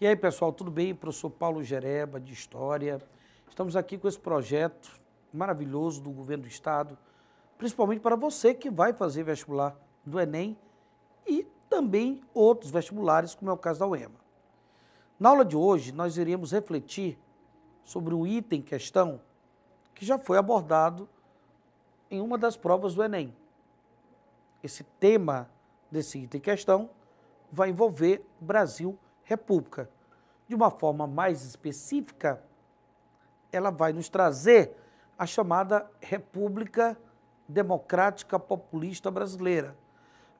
E aí, pessoal, tudo bem? Professor Paulo Gereba, de História. Estamos aqui com esse projeto maravilhoso do governo do Estado, principalmente para você que vai fazer vestibular do Enem e também outros vestibulares, como é o caso da UEMA. Na aula de hoje, nós iremos refletir sobre um item em questão que já foi abordado em uma das provas do Enem. Esse tema desse item em questão vai envolver Brasil República. De uma forma mais específica, ela vai nos trazer a chamada República Democrática Populista Brasileira.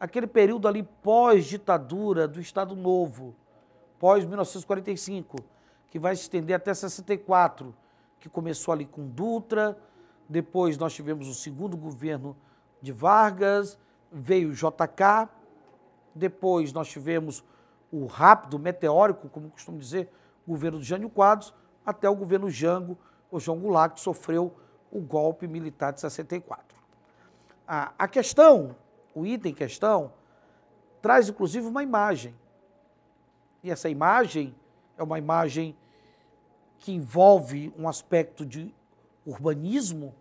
Aquele período ali pós-ditadura do Estado Novo, pós-1945, que vai se estender até 64, que começou ali com Dutra, depois nós tivemos o segundo governo de Vargas, veio o JK, depois nós tivemos o rápido, meteórico, como costumo dizer, governo de Jânio Quadros, até o governo Jango, o João Goulart, que sofreu o golpe militar de 64. A, a questão, o item em questão, traz inclusive uma imagem. E essa imagem é uma imagem que envolve um aspecto de urbanismo,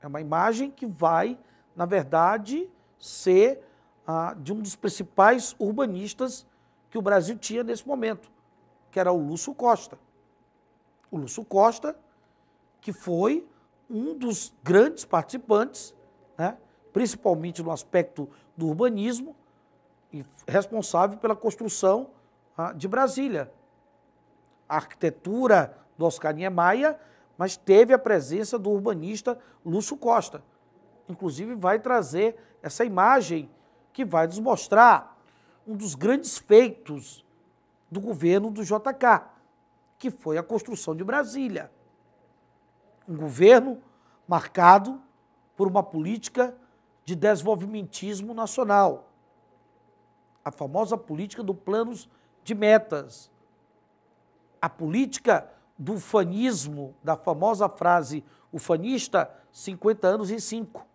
é uma imagem que vai, na verdade, ser ah, de um dos principais urbanistas que o Brasil tinha nesse momento, que era o Lúcio Costa. O Lúcio Costa, que foi um dos grandes participantes, né, principalmente no aspecto do urbanismo, e responsável pela construção ah, de Brasília. A arquitetura do Oscar Niemeyer, mas teve a presença do urbanista Lúcio Costa. Inclusive vai trazer essa imagem que vai nos mostrar um dos grandes feitos do governo do JK, que foi a construção de Brasília. Um governo marcado por uma política de desenvolvimentismo nacional, a famosa política do planos de metas, a política do fanismo, da famosa frase ufanista 50 anos em 5,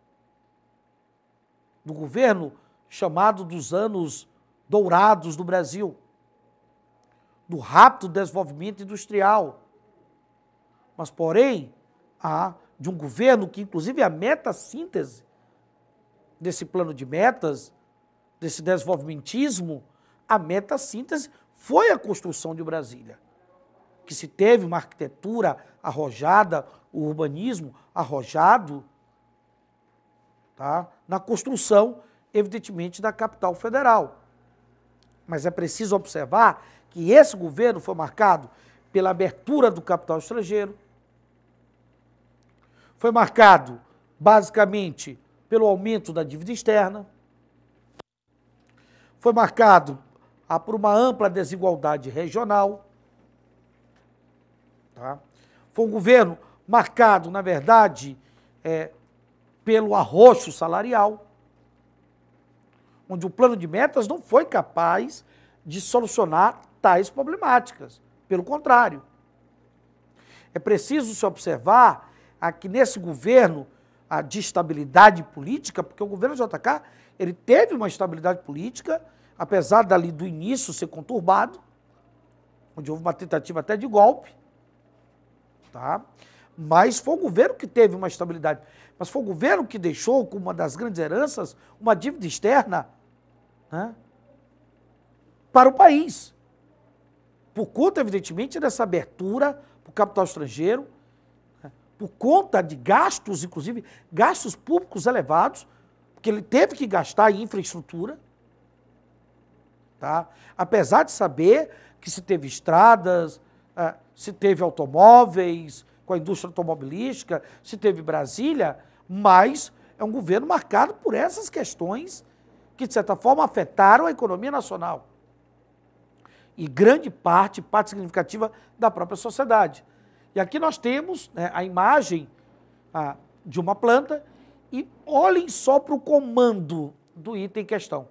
do governo chamado dos anos dourados do Brasil, do rápido desenvolvimento industrial. Mas, porém, há de um governo que, inclusive, é a meta-síntese desse plano de metas, desse desenvolvimentismo, a meta-síntese foi a construção de Brasília, que se teve uma arquitetura arrojada, o urbanismo arrojado, tá? na construção, evidentemente, da capital federal. Mas é preciso observar que esse governo foi marcado pela abertura do capital estrangeiro, foi marcado basicamente pelo aumento da dívida externa, foi marcado ah, por uma ampla desigualdade regional. Tá? Foi um governo marcado, na verdade, é, pelo arroxo salarial onde o plano de metas não foi capaz de solucionar tais problemáticas. Pelo contrário. É preciso se observar que nesse governo a de estabilidade política, porque o governo JK ele teve uma estabilidade política, apesar dali do início ser conturbado, onde houve uma tentativa até de golpe, tá? Mas foi o governo que teve uma estabilidade. Mas foi o governo que deixou como uma das grandes heranças uma dívida externa né, para o país. Por conta, evidentemente, dessa abertura para o capital estrangeiro, né, por conta de gastos, inclusive gastos públicos elevados, porque ele teve que gastar em infraestrutura. Tá? Apesar de saber que se teve estradas, é, se teve automóveis, com a indústria automobilística, se teve Brasília, mas é um governo marcado por essas questões que, de certa forma, afetaram a economia nacional. E grande parte, parte significativa da própria sociedade. E aqui nós temos né, a imagem a, de uma planta e olhem só para o comando do item em questão.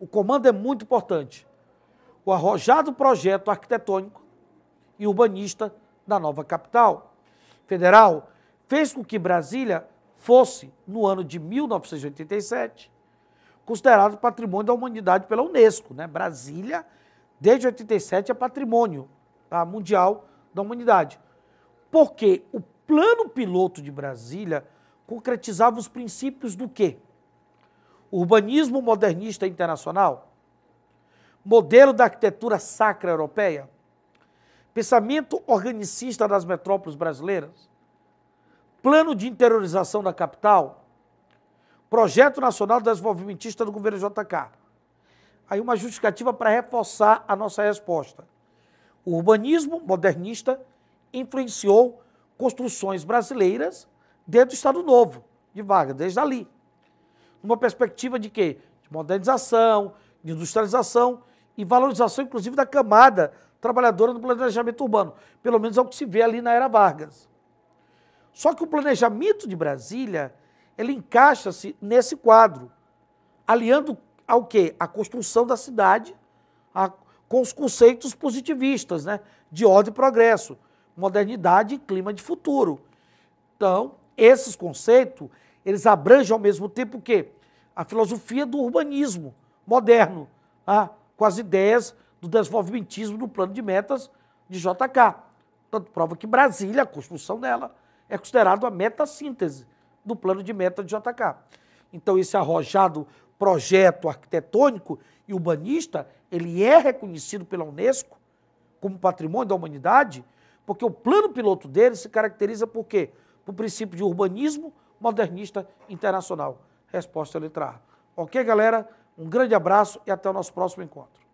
O comando é muito importante. O arrojado projeto arquitetônico e urbanista da nova capital federal fez com que Brasília fosse, no ano de 1987, considerado patrimônio da humanidade pela Unesco. Né? Brasília, desde 87, é patrimônio tá? mundial da humanidade. Porque o plano piloto de Brasília concretizava os princípios do quê? Urbanismo modernista internacional, modelo da arquitetura sacra europeia, pensamento organicista das metrópoles brasileiras, plano de interiorização da capital, Projeto Nacional Desenvolvimentista do governo JK. Aí uma justificativa para reforçar a nossa resposta. O urbanismo modernista influenciou construções brasileiras dentro do Estado Novo, de Vargas, desde ali. Numa perspectiva de quê? De modernização, de industrialização e valorização, inclusive, da camada trabalhadora do planejamento urbano. Pelo menos é o que se vê ali na era Vargas. Só que o planejamento de Brasília ele encaixa-se nesse quadro, aliando ao quê? A construção da cidade a, com os conceitos positivistas, né? De ordem e progresso, modernidade e clima de futuro. Então, esses conceitos, eles abrangem ao mesmo tempo que a filosofia do urbanismo moderno, tá? com as ideias do desenvolvimentismo do plano de metas de JK. Tanto prova que Brasília, a construção dela, é considerada uma metassíntese do plano de meta de JK. Então, esse arrojado projeto arquitetônico e urbanista, ele é reconhecido pela Unesco como patrimônio da humanidade, porque o plano piloto dele se caracteriza por quê? Por princípio de urbanismo modernista internacional. Resposta letra A. Ok, galera? Um grande abraço e até o nosso próximo encontro.